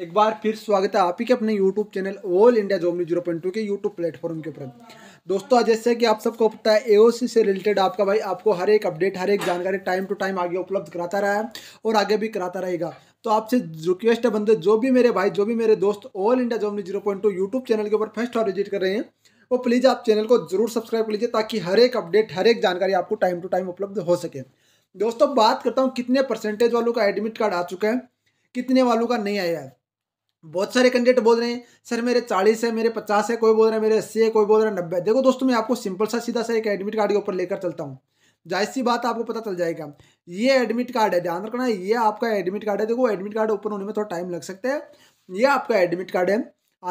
एक बार फिर स्वागत है आप ही के अपने यूट्यूब चैनल ऑल इंडिया जॉबनी जीरो पॉइंट टू के यूट्यूब प्लेटफॉर्म के ऊपर दोस्तों जैसे कि आप सबको पता है एओसी से रिलेटेड आपका भाई आपको हर एक अपडेट हर एक जानकारी टाइम टू टाइम आगे उपलब्ध कराता रहा है और आगे भी कराता रहेगा तो आपसे रिक्वेस्ट है बंदे जो भी मेरे भाई जो भी मेरे दोस्त ऑल इंडिया जॉबनी zero point two YouTube channel के ऊपर फर्स्ट और विजिट कर रहे हैं वो प्लीज़ आप चैनल को जरूर सब्सक्राइब कर लीजिए ताकि हर एक अपडेट हर एक जानकारी आपको टाइम टू टाइम उपलब्ध हो सके दोस्तों बात करता हूँ कितने परसेंटेज वालों का एडमिट कार्ड आ चुका है कितने वालों का नहीं आया है बहुत सारे कैंडिडेट बोल रहे हैं सर मेरे चालीस है मेरे पचास है कोई बोल रहा है मेरे अस्सी है कोई बोल रहा है नब्बे देखो दोस्तों मैं आपको सिंपल सा सीधा सा एक एडमिट कार्ड के ऊपर लेकर चलता हूँ जाहिर सी बात आपको पता चल जाएगा ये एडमिट कार्ड है ध्यान रखना ये आपका एडमिट कार्ड है देखो एडमिट कार्ड ओपन होने में थोड़ा टाइम लग सकता है ये आपका एडमिट कार्ड है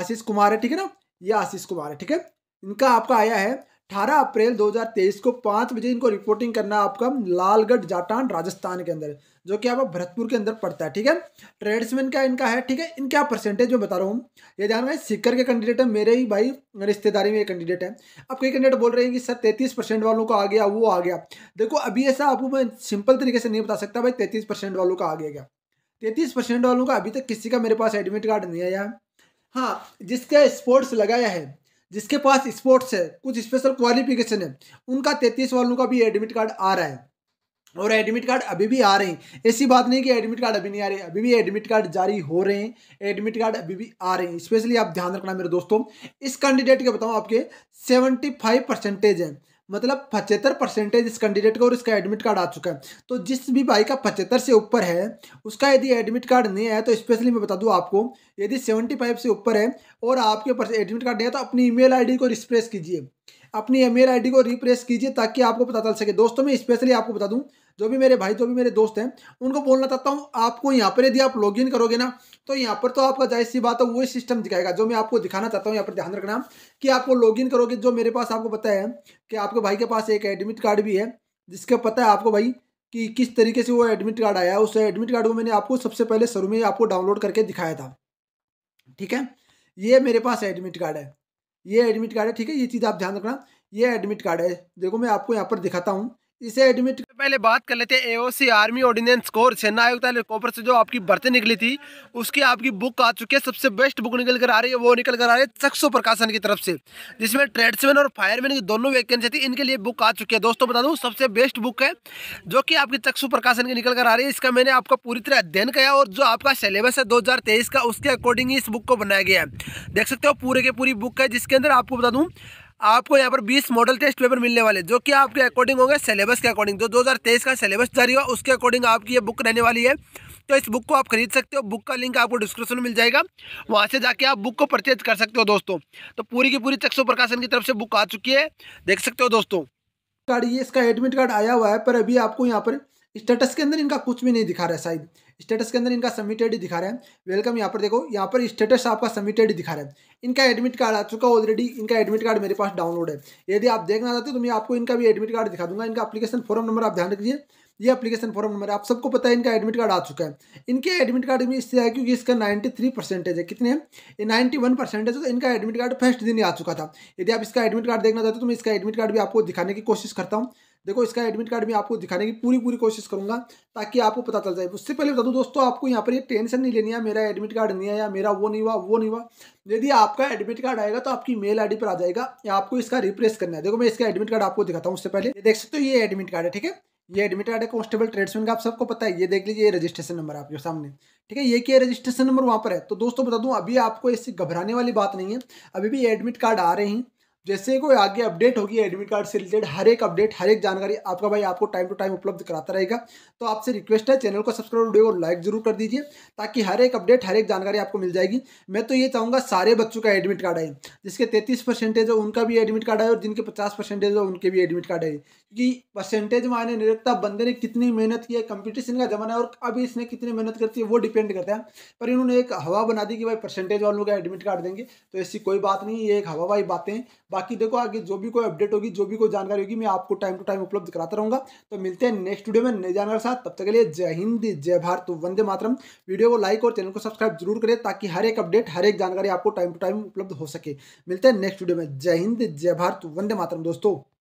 आशीष कुमार है ठीक है ना ये आशीष कुमार है ठीक है इनका आपका आया है अठारह अप्रैल 2023 को पाँच बजे इनको रिपोर्टिंग करना आपका लालगढ़ जाटान राजस्थान के अंदर जो कि आपका भरतपुर के अंदर पड़ता है ठीक है ट्रेड्समैन का इनका है ठीक है इनके आप परसेंटेज में बता रहा हूँ ये ध्यान में सिक्कर के कैंडिडेट है मेरे ही भाई रिश्तेदारी में एक कैंडिडेट है अब कई कैंडिडेट बोल रहे हैं कि सर तैंतीस परसेंट वालों को आ गया वो आ गया देखो अभी ऐसा आपको मैं सिंपल तरीके से नहीं बता सकता भाई तैतीस परसेंट वालों का आ गया क्या तैतीस परसेंट वालों का अभी तक किसी का मेरे पास एडमिट कार्ड नहीं आया हाँ जिसका स्पोर्ट्स लगाया है जिसके पास स्पोर्ट्स है कुछ स्पेशल क्वालिफिकेशन है उनका तैतीस वालों का भी एडमिट कार्ड आ रहा है और एडमिट कार्ड अभी भी आ रहे हैं ऐसी बात नहीं कि एडमिट कार्ड अभी नहीं आ रहे अभी भी एडमिट कार्ड जारी हो रहे हैं एडमिट कार्ड अभी भी आ रहे हैं स्पेशली आप ध्यान रखना मेरे दोस्तों इस कैंडिडेट के बताऊँ आपके सेवेंटी फाइव परसेंटेज है मतलब पचहत्तर परसेंटेज इस कैंडिडेट का और इसका एडमिट कार्ड आ चुका है तो जिस भी भाई का पचहत्तर से ऊपर है उसका यदि एडमिट कार्ड नहीं आया तो स्पेशली मैं बता दूं आपको यदि सेवेंटी फाइव से ऊपर है और आपके पास एडमिट कार्ड नहीं है तो अपनी ईमेल आईडी को रिप्रेस कीजिए अपनी ईमेल आईडी को रिप्रेस कीजिए ताकि आपको पता चल सके दोस्तों मैं स्पेशली आपको बता दूँ जो भी मेरे भाई जो भी मेरे दोस्त हैं उनको बोलना चाहता हूँ आपको यहाँ पर यदि आप लॉग इन करोगे ना तो यहाँ पर तो आपका जाहिर सी बात है वही सिस्टम दिखाएगा जो मैं आपको दिखाना चाहता हूँ यहाँ पर ध्यान रखना कि आपको लॉग इन करोगे जो मेरे पास आपको पता है कि आपके भाई के पास एक एडमिट कार्ड भी है जिसका पता है आपको भाई कि किस तरीके से वो एडमिट कार्ड आया उस एडमिट कार्ड को मैंने आपको सबसे पहले शुरू में आपको डाउनलोड करके दिखाया था ठीक है ये मेरे पास एडमिट कार्ड है ये एडमिट कार्ड है ठीक है ये चीज़ आप ध्यान रखना ये एडमिट कार्ड है देखो मैं आपको यहाँ पर दिखाता हूँ इसे एडमिट पहले बात कर लेते हैं एओसी आर्मी ऑर्डिनेंस कोर सेना आयुक्त कोपर से जो आपकी भर्ती निकली थी उसकी आपकी बुक आ चुकी है सबसे बेस्ट बुक निकल कर आ रही है वो निकल कर आ रही है चक्षु प्रकाशन की तरफ से जिसमें ट्रेड्समैन और फायरमैन की दोनों वैकेंसी थी इनके लिए बुक आ चुकी है दोस्तों बता दूँ सबसे बेस्ट बुक है जो कि आपकी चक्षु प्रकाशन की निकल कर आ रही है इसका मैंने आपका पूरी तरह अध्ययन किया और जो आपका सिलेबस है दो का उसके अकॉर्डिंग ही इस बुक को बनाया गया है देख सकते हो पूरे की पूरी बुक है जिसके अंदर आपको बता दूँ आपको यहाँ पर 20 मॉडल टेस्ट पेपर मिलने वाले जो कि आपके अकॉर्डिंग होंगे सिलेबस के अकॉर्डिंग जो 2023 का सिलेबस जारी हुआ उसके अकॉर्डिंग आपकी ये बुक रहने वाली है तो इस बुक को आप खरीद सकते हो बुक का लिंक आपको डिस्क्रिप्शन में मिल जाएगा वहाँ से जाके आप बुक को परचेज कर सकते हो दोस्तों तो पूरी की पूरी चक्षु प्रकाशन की तरफ से बुक आ चुकी है देख सकते हो दोस्तों कार्ड ये इसका एडमिट कार्ड आया हुआ है पर अभी आपको यहाँ पर स्टेटस के अंदर इनका कुछ भी नहीं दिखा रहा है शायद स्टेटस के अंदर इनका सबमिटेड ही दिखा रहा है वेलकम यहाँ पर देखो यहाँ पर स्टेटस आपका सबमिटेड दिखा रहा है इनका एडमिट कार्ड आ चुका ऑलरेडी इनका एडमिट कार्ड मेरे पास डाउनलोड है यदि आप देखना चाहते हो तो मैं आपको इनका भी एडमिट कार्ड दिखा दूंगा इनका अपलीकेशन फॉर्म नंबर आप ध्यान रखिए ये एप्लीकेशन फॉर्म नंबर है आप सबको पता है इनका एडमिट कार्ड आ चुका है इनके एडमिट कार्ड में इससे है क्योंकि इसका 93 परसेंटेज है कितने ये वन परसेंटेज है तो इनका एडमिट कार्ड फर्स्ट दिन ही आ चुका था यदि आप इसका एडमिट कार्ड देखना चाहते हो तो मैं इसका एडमिट कार्ड भी आपको दिखाने की कोशिश करता हूँ देखो इसका एडमिट कार्ड भी आपको दिखाने की पूरी पूरी कोशिश करूंगा ताकि आपको पता चल जाए उससे पहले बता दूँ दोस्तों आपको यहाँ पर ये टेंशन नहीं लेनी है मेरा एडमिट कार्ड नहीं आया मेरा वो नहीं हुआ वो नहीं हुआ यदि आपका एडमिट कार्ड आएगा तो आपकी मेल आईडी पर आ जाएगा या आपको इसका रिप्लेस करना है देखो मैं इसका एडमिट कार्ड आपको दिखाता हूँ उससे पहले देख सकते हो ये एडमिट कार्ड है ठीक है ये एडमिट कार्ड है कॉन्स्टेबल ट्रेड्समैन का आप सबको पता है ये देख लीजिए ये रजिस्ट्रेशन नंबर आपके सामने ठीक है ये क्या रजिस्ट्रेशन नंबर वहाँ पर है तो दोस्तों बता दूँ अभी आपको इससे घबराने वाली बात नहीं है अभी भी एडमिट कार्ड आ रहे हैं जैसे कोई आगे अपडेट होगी एडमिट कार्ड से रिलेटेड हर एक अपडेट हर एक जानकारी आपका भाई आपको टाइम टू टाइम उपलब्ध कराता रहेगा तो आपसे रिक्वेस्ट है चैनल को सब्सक्राइब वीडियो को लाइक जरूर कर दीजिए ताकि हर एक अपडेट हर एक जानकारी आपको मिल जाएगी मैं तो ये चाहूँगा सारे बच्चों का एडमिट कार्ड आए जिसके तैतीस परसेंटेज उनका भी एडमिट कार्ड आए और जिनके पचास परसेंटेज हो उनके भी एडमिट कार्ड आए क्योंकि परसेंटेज में आने नहीं रखता बंदे ने कितनी मेहनत की है कंपटीशन का जमाना है और अभी इसने कितनी मेहनत करती है वो डिपेंड करता है पर इन्होंने एक हवा बना दी कि भाई परसेंटेज वालों का एडमिट कार्ड देंगे तो ऐसी कोई बात नहीं ये एक हवाबाई बातें बाकी देखो आगे जो भी कोई अपडेट होगी जो भी कोई जानकारी होगी मैं आपको टाइम टू टाइम उपलब्ध कराता रहूँगा तो मिलते हैं नेक्स्ट वीडियो में नए जानकारी साथ तब तक के लिए जय हिंद जय भारत तो वंदे मातरम वीडियो को लाइक और चैनल को सब्सक्राइब जरूर करें ताकि हर एक अपडेट हर एक जानकारी आपको टाइम टू टाइम उपलब्ध हो सके मिलते हैं नेक्स्ट वीडियो में जय हिंद जय भारत वंदे मातरम दोस्तों